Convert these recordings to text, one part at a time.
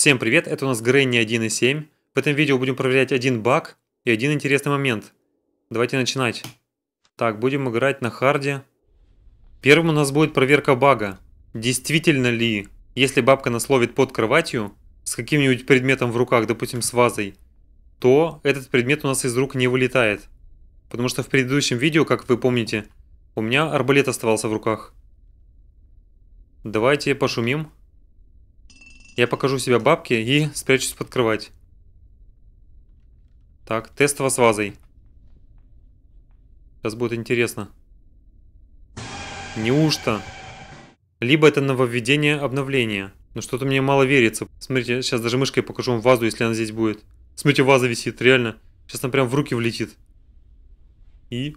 Всем привет, это у нас Granny 1.7. В этом видео будем проверять один баг и один интересный момент. Давайте начинать. Так, будем играть на харде. Первым у нас будет проверка бага. Действительно ли, если бабка нас ловит под кроватью, с каким-нибудь предметом в руках, допустим, с вазой, то этот предмет у нас из рук не вылетает. Потому что в предыдущем видео, как вы помните, у меня арбалет оставался в руках. Давайте пошумим. Я покажу себя бабке и спрячусь под кровать. Так, тестово с вазой. Сейчас будет интересно. Неужто? Либо это нововведение обновления. Но что-то мне мало верится. Смотрите, сейчас даже мышкой покажу вам вазу, если она здесь будет. Смотрите, ваза висит, реально. Сейчас она прям в руки влетит. И...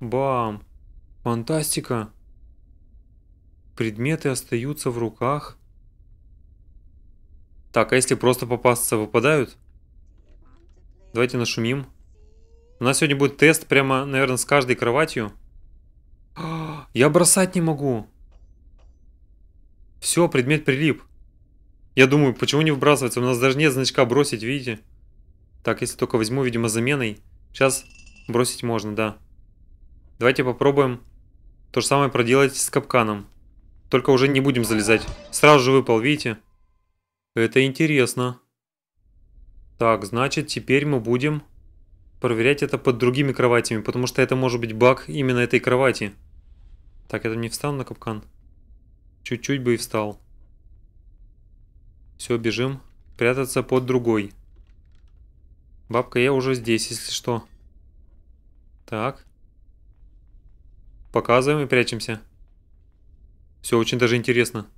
Бам! Фантастика! Предметы остаются в руках так, а если просто попасться, выпадают? Давайте нашумим. У нас сегодня будет тест прямо, наверное, с каждой кроватью. Я бросать не могу. Все, предмет прилип. Я думаю, почему не выбрасывается? У нас даже нет значка бросить, видите? Так, если только возьму, видимо, заменой. Сейчас бросить можно, да. Давайте попробуем то же самое проделать с капканом. Только уже не будем залезать. Сразу же выпал, видите? Видите? Это интересно. Так, значит, теперь мы будем проверять это под другими кроватями, потому что это может быть баг именно этой кровати. Так, я там не встану на капкан? Чуть-чуть бы и встал. Все, бежим. Прятаться под другой. Бабка, я уже здесь, если что. Так. Показываем и прячемся. Все очень даже интересно.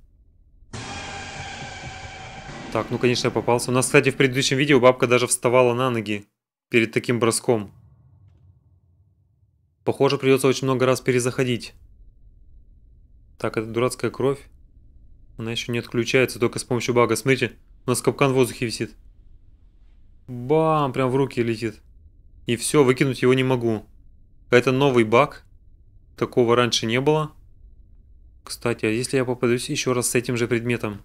Так, ну конечно я попался. У нас, кстати, в предыдущем видео бабка даже вставала на ноги перед таким броском. Похоже, придется очень много раз перезаходить. Так, это дурацкая кровь. Она еще не отключается, только с помощью бага. Смотрите, у нас капкан в воздухе висит. Бам, прям в руки летит. И все, выкинуть его не могу. Это новый баг. Такого раньше не было. Кстати, а если я попадусь еще раз с этим же предметом?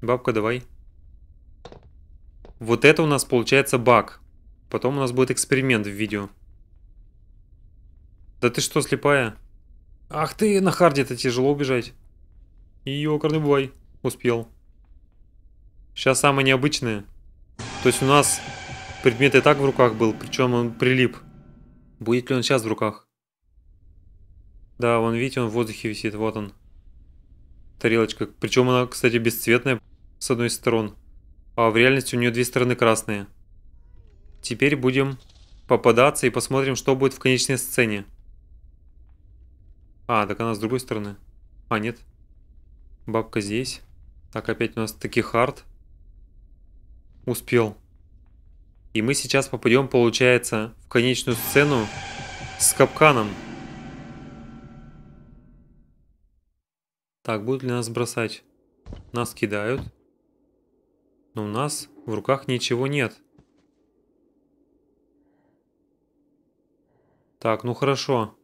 Бабка, давай. Вот это у нас получается баг. Потом у нас будет эксперимент в видео. Да ты что, слепая? Ах ты, на харде это тяжело убежать. Ёкарный бай. Успел. Сейчас самое необычное. То есть у нас предмет и так в руках был, причем он прилип. Будет ли он сейчас в руках? Да, вон, видите, он в воздухе висит, вот он тарелочка. Причем она, кстати, бесцветная с одной из сторон. А в реальности у нее две стороны красные. Теперь будем попадаться и посмотрим, что будет в конечной сцене. А, так она с другой стороны. А, нет. Бабка здесь. Так, опять у нас таки хард. Успел. И мы сейчас попадем, получается, в конечную сцену с капканом. Так, будут ли нас бросать? Нас кидают. Но у нас в руках ничего нет. Так, ну хорошо.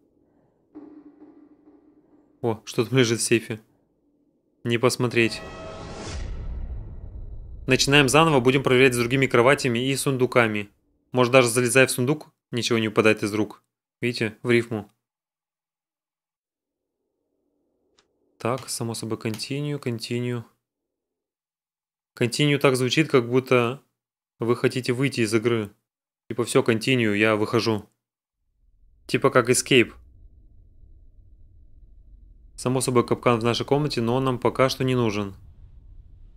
О, что то лежит в сейфе. Не посмотреть. Начинаем заново, будем проверять с другими кроватями и сундуками. Может даже залезая в сундук, ничего не упадает из рук. Видите, в рифму. Так, само собой, continue, continue. Continue так звучит, как будто вы хотите выйти из игры. Типа, все, continue, я выхожу. Типа как escape. Само собой, капкан в нашей комнате, но он нам пока что не нужен.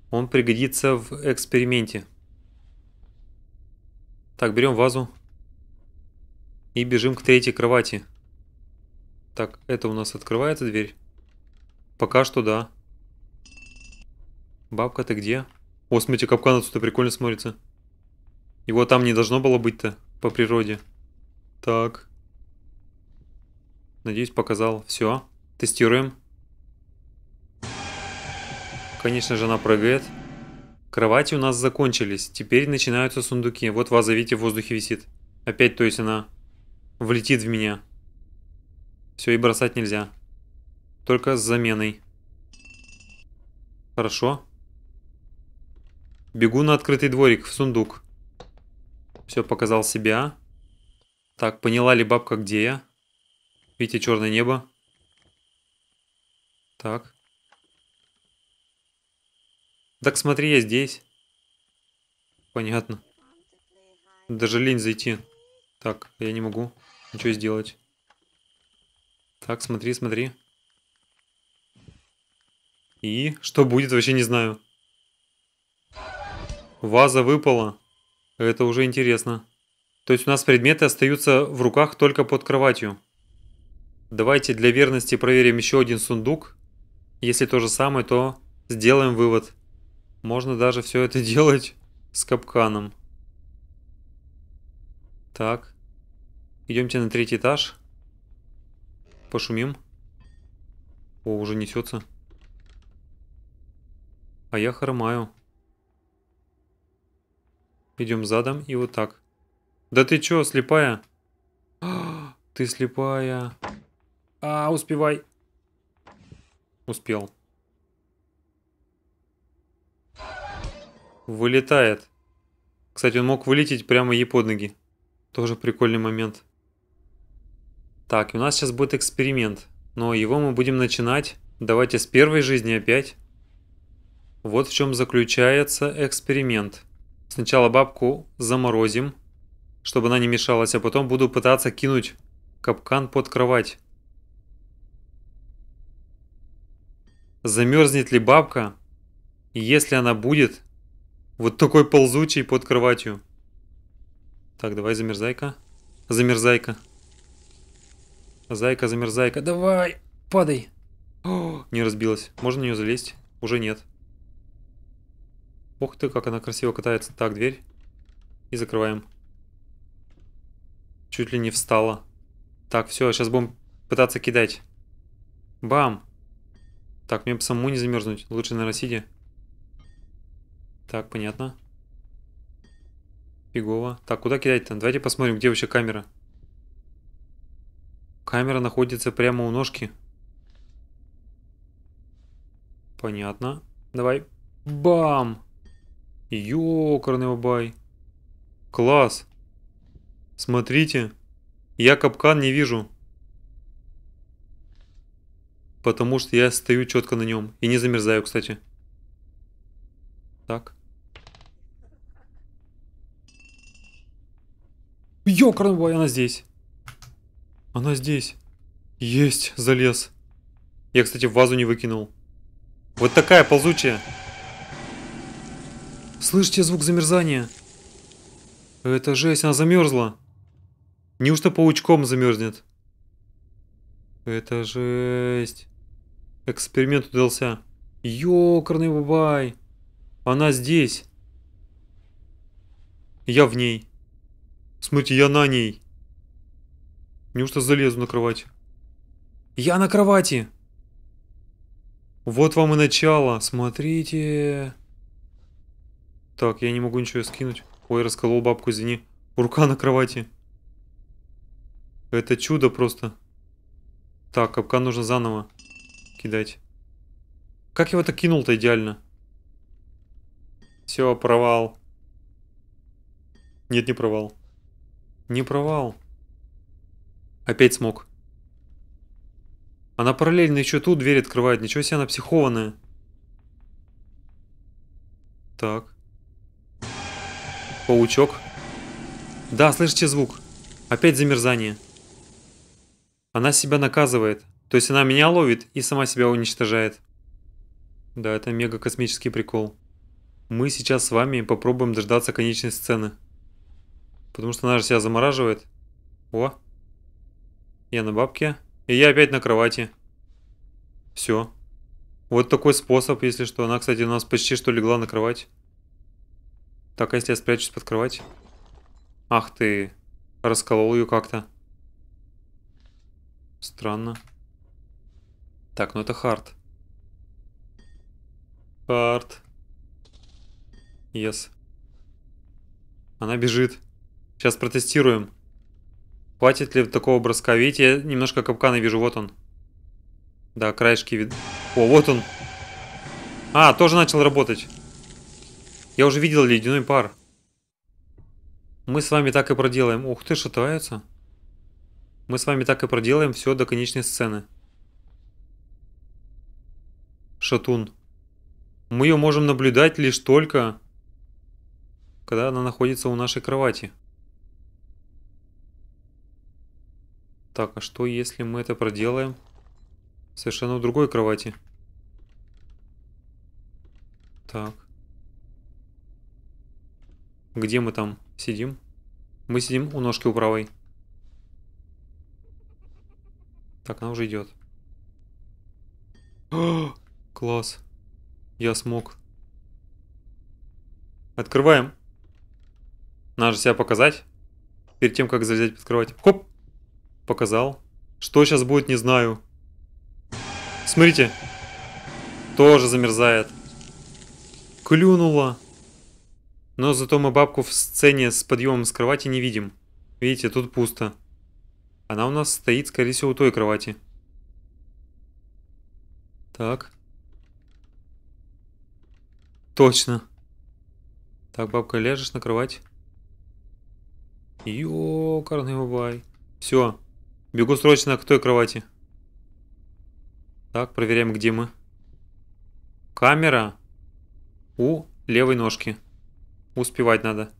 Он пригодится в эксперименте. Так, берем вазу. И бежим к третьей кровати. Так, это у нас открывается дверь. Пока что да. Бабка, ты где? О, смотрите, капкан отсюда прикольно смотрится. Его там не должно было быть-то, по природе. Так. Надеюсь, показал. Все. Тестируем. Конечно же, она прыгает. Кровати у нас закончились. Теперь начинаются сундуки. Вот ваза, видите, в воздухе висит. Опять, то есть она влетит в меня. Все, и бросать нельзя. Только с заменой. Хорошо. Бегу на открытый дворик, в сундук. Все, показал себя. А? Так, поняла ли бабка, где я? Видите, черное небо. Так. Так смотри, я здесь. Понятно. Даже лень зайти. Так, я не могу ничего сделать. Так, смотри, смотри. И что будет, вообще не знаю. Ваза выпала. Это уже интересно. То есть у нас предметы остаются в руках только под кроватью. Давайте для верности проверим еще один сундук. Если то же самое, то сделаем вывод. Можно даже все это делать с капканом. Так. Идемте на третий этаж. Пошумим. О, уже несется а я хромаю. Идем задом и вот так. Да ты чё, слепая? ты слепая. А, успевай. Успел. Вылетает. Кстати, он мог вылететь прямо ей под ноги. Тоже прикольный момент. Так, у нас сейчас будет эксперимент. Но его мы будем начинать. Давайте с первой жизни опять. Вот в чем заключается эксперимент. Сначала бабку заморозим, чтобы она не мешалась, а потом буду пытаться кинуть капкан под кровать. Замерзнет ли бабка, если она будет вот такой ползучей под кроватью? Так, давай замерзайка. Замерзайка. Зайка, замерзайка. Давай, падай. О, не разбилась. Можно на нее залезть? Уже нет. Ух ты, как она красиво катается. Так, дверь. И закрываем. Чуть ли не встала. Так, все, сейчас будем пытаться кидать. Бам! Так, мне бы самому не замерзнуть. Лучше на Росиде. Так, понятно. Фигово. Так, куда кидать-то? Давайте посмотрим, где вообще камера. Камера находится прямо у ножки. Понятно. Давай. Бам! Ёкарный бабай. Класс. Смотрите, я капкан не вижу. Потому что я стою четко на нем. И не замерзаю, кстати. Так. Ёкарный бабай, она здесь. Она здесь. Есть, залез. Я, кстати, в вазу не выкинул. Вот такая ползучая. Слышите звук замерзания? Это жесть, она замерзла. Неужто паучком замерзнет? Это жесть. Эксперимент удался. Ёкарный бабай. Она здесь. Я в ней. Смотрите, я на ней. Неужто залезу на кровать? Я на кровати. Вот вам и начало. Смотрите. Так, я не могу ничего скинуть. Ой, расколол бабку, извини. Рука на кровати. Это чудо просто. Так, капкан нужно заново кидать. Как его так кинул-то идеально? Все, провал. Нет, не провал. Не провал. Опять смог. Она параллельно еще тут дверь открывает. Ничего себе, она психованная. Так. Паучок. Да, слышите звук. Опять замерзание. Она себя наказывает. То есть она меня ловит и сама себя уничтожает. Да, это мега космический прикол. Мы сейчас с вами попробуем дождаться конечной сцены. Потому что она же себя замораживает. О. Я на бабке. И я опять на кровати. Все. Вот такой способ, если что. Она, кстати, у нас почти что легла на кровать. Так, а если я спрячусь под кровать? Ах ты, расколол ее как-то. Странно. Так, ну это хард. Хард. Yes. Она бежит. Сейчас протестируем. Хватит ли такого броска? Видите, я немножко капкана вижу. Вот он. Да, краешки вид... О, вот он. А, тоже начал работать. Я уже видел ледяной пар. Мы с вами так и проделаем. Ух ты, шатается. Мы с вами так и проделаем все до конечной сцены. Шатун. Мы ее можем наблюдать лишь только, когда она находится у нашей кровати. Так, а что если мы это проделаем совершенно у другой кровати? Так. Где мы там сидим? Мы сидим у ножки у правой. Так, она уже идет. класс. Я смог. Открываем. Надо же себя показать. Перед тем, как залезть под кровать. Хоп! Показал. Что сейчас будет, не знаю. Смотрите. Тоже замерзает. Клюнула. Но зато мы бабку в сцене с подъемом с кровати не видим. Видите, тут пусто. Она у нас стоит, скорее всего, у той кровати. Так. Точно. Так, бабка, лежишь на кровать. Ёкарный бабай. Все. Бегу срочно к той кровати. Так, проверяем, где мы. Камера у левой ножки. Успевать надо.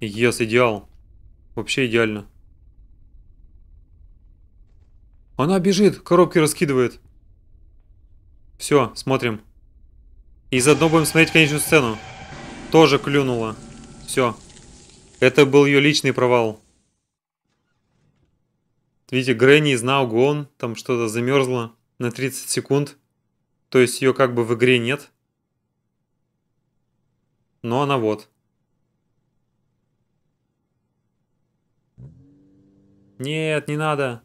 Ес, yes, идеал. Вообще идеально. Она бежит, коробки раскидывает. Все, смотрим. И заодно будем смотреть конечную сцену. Тоже клюнула. Все. Это был ее личный провал. Видите, Грэнни из Наугон, там что-то замерзло на 30 секунд. То есть ее как бы в игре нет. Но ну, она вот. Нет, не надо.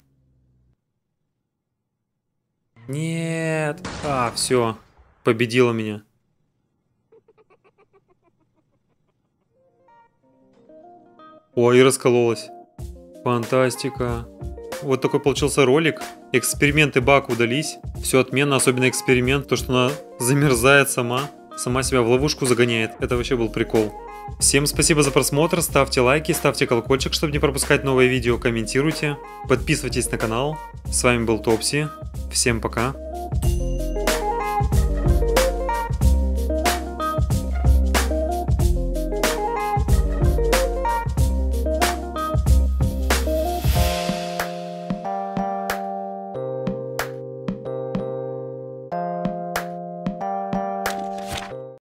Нет. А, все. Победила меня. Ой, раскололась. Фантастика. Вот такой получился ролик. Эксперименты бак удались. Все отменно, особенно эксперимент, то, что она замерзает сама сама себя в ловушку загоняет. Это вообще был прикол. Всем спасибо за просмотр, ставьте лайки, ставьте колокольчик, чтобы не пропускать новые видео, комментируйте, подписывайтесь на канал. С вами был Топси, всем пока.